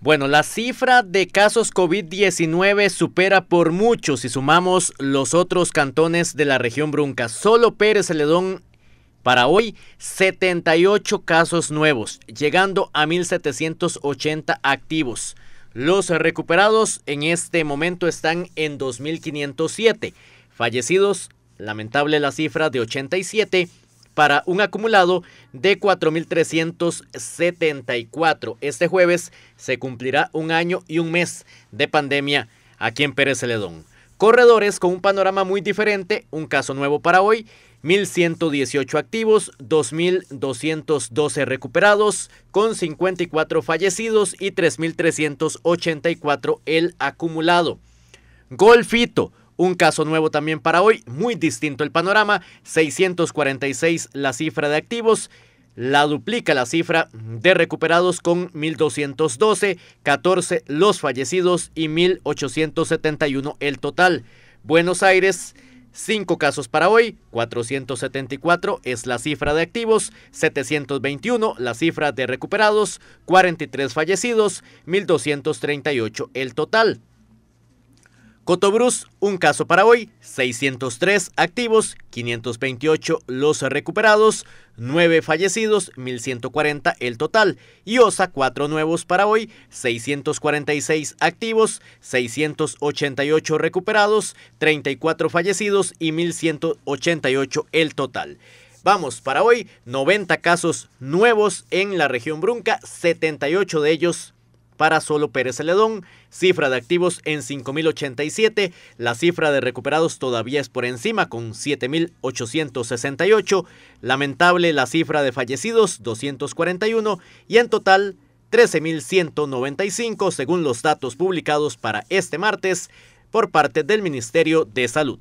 Bueno, la cifra de casos COVID-19 supera por mucho si sumamos los otros cantones de la región Brunca. Solo Pérez Celedón para hoy 78 casos nuevos, llegando a 1780 activos. Los recuperados en este momento están en 2507. Fallecidos, lamentable la cifra de 87 para un acumulado de 4.374. Este jueves se cumplirá un año y un mes de pandemia aquí en Pérez Celedón. Corredores con un panorama muy diferente, un caso nuevo para hoy, 1.118 activos, 2.212 recuperados, con 54 fallecidos y 3.384 el acumulado. Golfito, un caso nuevo también para hoy, muy distinto el panorama, 646 la cifra de activos, la duplica la cifra de recuperados con 1.212, 14 los fallecidos y 1.871 el total. Buenos Aires, 5 casos para hoy, 474 es la cifra de activos, 721 la cifra de recuperados, 43 fallecidos, 1.238 el total. Cotobrus, un caso para hoy, 603 activos, 528 los recuperados, 9 fallecidos, 1140 el total. Y Osa, 4 nuevos para hoy, 646 activos, 688 recuperados, 34 fallecidos y 1188 el total. Vamos, para hoy, 90 casos nuevos en la región Brunca, 78 de ellos para solo Pérez Celedón. Cifra de activos en 5.087. La cifra de recuperados todavía es por encima con 7.868. Lamentable la cifra de fallecidos 241 y en total 13.195 según los datos publicados para este martes por parte del Ministerio de Salud.